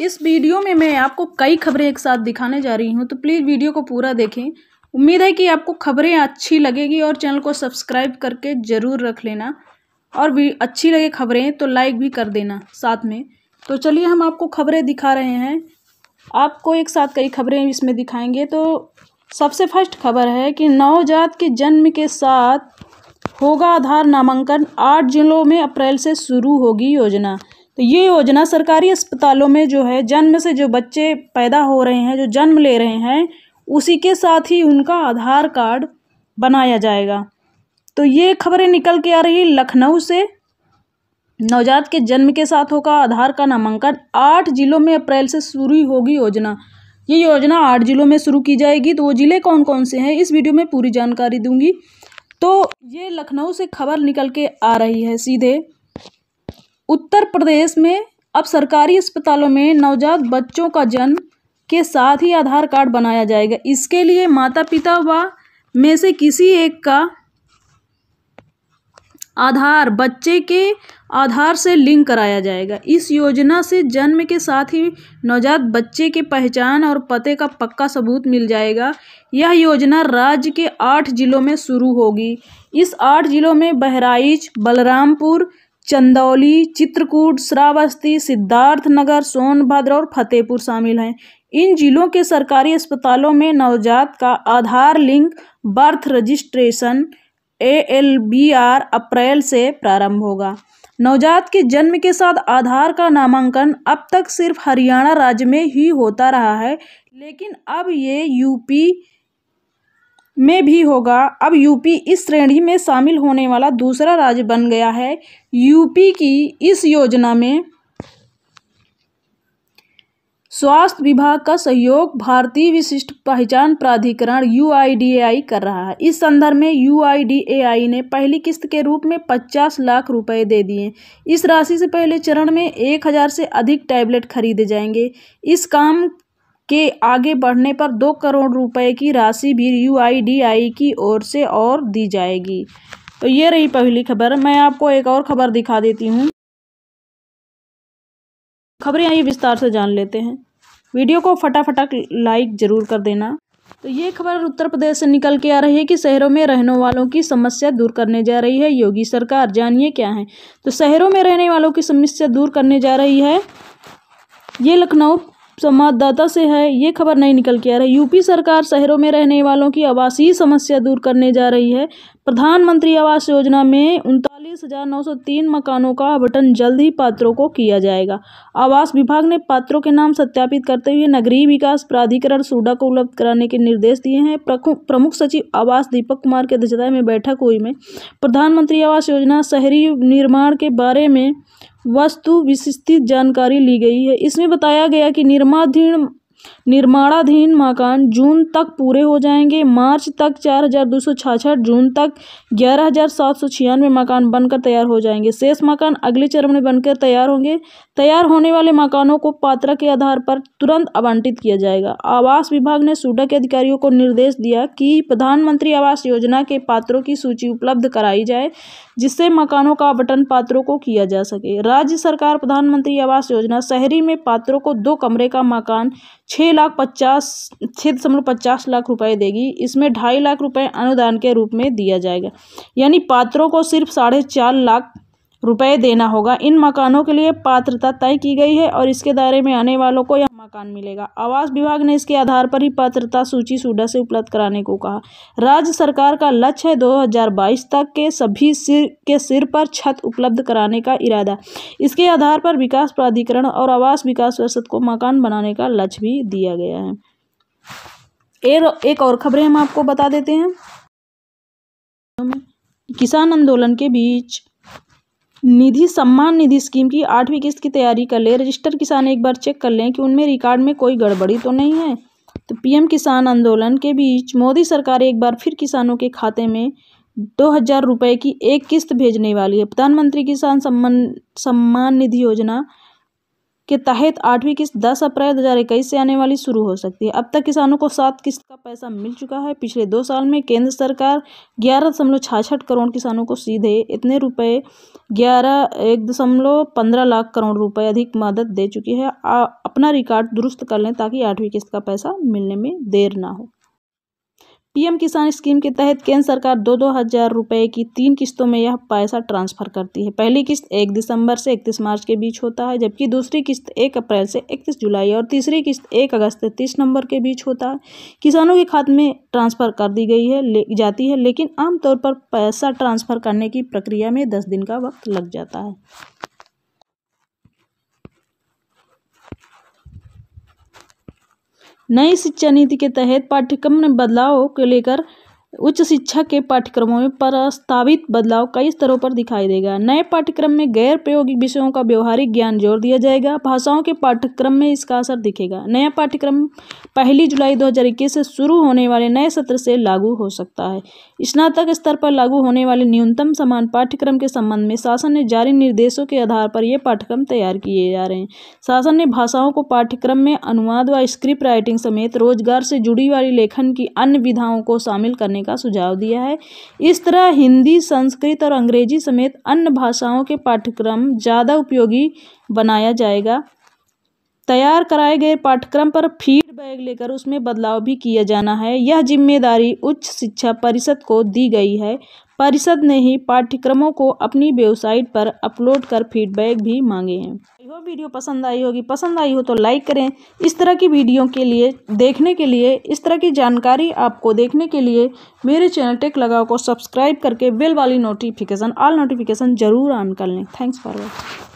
इस वीडियो में मैं आपको कई खबरें एक साथ दिखाने जा रही हूँ तो प्लीज़ वीडियो को पूरा देखें उम्मीद है कि आपको खबरें अच्छी लगेगी और चैनल को सब्सक्राइब करके ज़रूर रख लेना और भी अच्छी लगे खबरें तो लाइक भी कर देना साथ में तो चलिए हम आपको खबरें दिखा रहे हैं आपको एक साथ कई खबरें इसमें दिखाएंगे तो सबसे फर्स्ट खबर है कि नवजात के जन्म के साथ होगा आधार नामांकन आठ जिलों में अप्रैल से शुरू होगी योजना तो ये योजना सरकारी अस्पतालों में जो है जन्म से जो बच्चे पैदा हो रहे हैं जो जन्म ले रहे हैं उसी के साथ ही उनका आधार कार्ड बनाया जाएगा तो ये खबरें निकल के आ रही लखनऊ से नवजात के जन्म के साथ होगा आधार का नामांकन आठ जिलों में अप्रैल से शुरू होगी योजना ये योजना आठ जिलों में शुरू की जाएगी तो वो ज़िले कौन कौन से हैं इस वीडियो में पूरी जानकारी दूंगी तो ये लखनऊ से खबर निकल के आ रही है सीधे उत्तर प्रदेश में अब सरकारी अस्पतालों में नवजात बच्चों का जन्म के साथ ही आधार कार्ड बनाया जाएगा इसके लिए माता पिता व में से किसी एक का आधार बच्चे के आधार से लिंक कराया जाएगा इस योजना से जन्म के साथ ही नवजात बच्चे के पहचान और पते का पक्का सबूत मिल जाएगा यह योजना राज्य के आठ जिलों में शुरू होगी इस आठ जिलों में बहराइच बलरामपुर चंदौली चित्रकूट श्रावस्ती सिद्धार्थनगर सोनभद्र और फतेहपुर शामिल हैं इन जिलों के सरकारी अस्पतालों में नवजात का Aadhaar link birth registration A L B R अप्रैल से प्रारंभ होगा नवजात के जन्म के साथ आधार का नामांकन अब तक सिर्फ हरियाणा राज्य में ही होता रहा है लेकिन अब ये यूपी में भी होगा अब यूपी इस श्रेणी में शामिल होने वाला दूसरा राज्य बन गया है यूपी की इस योजना में स्वास्थ्य विभाग का सहयोग भारतीय विशिष्ट पहचान प्राधिकरण यू कर रहा है इस संदर्भ में यू ने पहली किस्त के रूप में 50 लाख रुपए दे दिए इस राशि से पहले चरण में 1000 से अधिक टैबलेट खरीदे जाएंगे इस काम के आगे बढ़ने पर दो करोड़ रुपए की राशि भी यू की ओर से और दी जाएगी तो ये रही पहली खबर मैं आपको एक और खबर दिखा देती हूँ खबरें आइए विस्तार से जान लेते हैं वीडियो को फटाफट लाइक ज़रूर कर देना तो ये खबर उत्तर प्रदेश से निकल के आ रही है कि शहरों में रहने वालों की समस्या दूर करने जा रही है योगी सरकार जानिए क्या है तो शहरों में रहने वालों की समस्या दूर करने जा रही है ये लखनऊ संवाददाता से है ये खबर नहीं निकल के आ रही यूपी सरकार शहरों में रहने वालों की आवासीय समस्या दूर करने जा रही है प्रधानमंत्री आवास योजना में उनता तेईस हजार नौ सौ तीन मकानों का आवंटन जल्द ही पात्रों को किया जाएगा आवास विभाग ने पात्रों के नाम सत्यापित करते हुए नगरीय विकास प्राधिकरण सूडा को उपलब्ध कराने के निर्देश दिए हैं प्रमुख सचिव आवास दीपक कुमार की अध्यक्षता में बैठक हुई में प्रधानमंत्री आवास योजना शहरी निर्माण के बारे में वस्तु विशिष्ट जानकारी ली गई है इसमें बताया गया कि निर्माधीन निर्माणाधीन मकान जून तक पूरे हो जाएंगे मार्च तक चार हजार दो सौ छाछठ जून तक ग्यारह हजार सात सौ छियानवे मकान बनकर तैयार हो जाएंगे शेष मकान अगले चरण में बनकर तैयार होंगे तैयार होने वाले मकानों को पात्रा के आधार पर तुरंत आवंटित किया जाएगा आवास विभाग ने सूडा के अधिकारियों को निर्देश दिया कि प्रधानमंत्री आवास योजना के पात्रों की सूची उपलब्ध कराई जाए जिससे मकानों का आवंटन पात्रों को किया जा सके राज्य सरकार प्रधानमंत्री आवास योजना शहरी में पात्रों को दो कमरे का मकान छः लाख पचास छः दशमलव पचास लाख रुपए देगी इसमें ढाई लाख रुपए अनुदान के रूप में दिया जाएगा यानी पात्रों को सिर्फ साढ़े चार लाख रुपए देना होगा इन मकानों के लिए पात्रता तय की गई है और इसके दायरे में आने वालों को मकान मिलेगा आवास विभाग ने इसके आधार पर ही पात्रता सूची सूडा से उपलब्ध कराने को कहा राज्य सरकार का लक्ष्य है 2022 तक के सभी सिर के सिर पर छत उपलब्ध कराने का इरादा इसके आधार पर विकास प्राधिकरण और आवास विकास परिषद को मकान बनाने का लक्ष्य भी दिया गया है एक और खबरें हम आपको बता देते हैं किसान आंदोलन के बीच निधि सम्मान निधि स्कीम की आठवीं किस्त की तैयारी कर ले रजिस्टर किसान एक बार चेक कर लें कि उनमें रिकॉर्ड में कोई गड़बड़ी तो नहीं है तो पीएम किसान आंदोलन के बीच मोदी सरकार एक बार फिर किसानों के खाते में दो हज़ार रुपये की एक किस्त भेजने वाली है प्रधानमंत्री किसान सम्मान सम्मान निधि योजना के तहत आठवीं किस्त 10 अप्रैल 2021 से आने वाली शुरू हो सकती है अब तक किसानों को सात किस्त का पैसा मिल चुका है पिछले दो साल में केंद्र सरकार ग्यारह दशमलव छाछठ करोड़ किसानों को सीधे इतने रुपए ग्यारह एक दशमलव पंद्रह लाख करोड़ रुपए अधिक मदद दे चुकी है आ, अपना रिकॉर्ड दुरुस्त कर लें ताकि आठवीं किस्त का पैसा मिलने में देर ना हो पीएम किसान स्कीम के तहत केंद्र सरकार दो दो हज़ार रुपये की तीन किस्तों में यह पैसा ट्रांसफर करती है पहली किस्त एक दिसंबर से इकतीस मार्च के बीच होता है जबकि दूसरी किस्त एक अप्रैल से इकतीस जुलाई और तीसरी किस्त एक अगस्त से तीस नवंबर के बीच होता है किसानों के खाते में ट्रांसफ़र कर दी गई है ले जाती है लेकिन आमतौर पर पैसा ट्रांसफ़र करने की प्रक्रिया में दस दिन का वक्त लग जाता है नई शिक्षा नीति के तहत पाठ्यक्रम में बदलाव को लेकर उच्च शिक्षा के पाठ्यक्रमों में प्रस्तावित बदलाव कई स्तरों पर दिखाई देगा नए पाठ्यक्रम में गैर प्रायोगिक विषयों का व्यवहारिक ज्ञान जोर दिया जाएगा भाषाओं के पाठ्यक्रम में इसका असर दिखेगा नया पाठ्यक्रम पहली जुलाई इक्कीस से शुरू होने वाले नए सत्र से लागू हो सकता है स्नातक स्तर पर लागू होने वाले न्यूनतम समान पाठ्यक्रम के संबंध में शासन ने जारी निर्देशों के आधार पर यह पाठ्यक्रम तैयार किए जा रहे हैं शासन ने भाषाओं को पाठ्यक्रम में अनुवाद व स्क्रिप्ट राइटिंग समेत रोजगार से जुड़ी वाली लेखन की अन्य विधाओं को शामिल करने का सुझाव दिया है इस तरह हिंदी संस्कृत और अंग्रेजी समेत अन्य भाषाओं के पाठ्यक्रम ज़्यादा उपयोगी बनाया जाएगा तैयार कराए गए पाठ्यक्रम पर फीडबैक लेकर उसमें बदलाव भी किया जाना है यह जिम्मेदारी उच्च शिक्षा परिषद को दी गई है परिषद ने ही पाठ्यक्रमों को अपनी वेबसाइट पर अपलोड कर फीडबैक भी मांगे हैं आई वीडियो पसंद आई होगी पसंद आई हो तो लाइक करें इस तरह की वीडियो के लिए देखने के लिए इस तरह की जानकारी आपको देखने के लिए मेरे चैनल टेक लगाओ को सब्सक्राइब करके बेल वाली नोटिफिकेशन ऑल नोटिफिकेशन जरूर ऑन कर लें थैंक्स फॉर वॉचिंग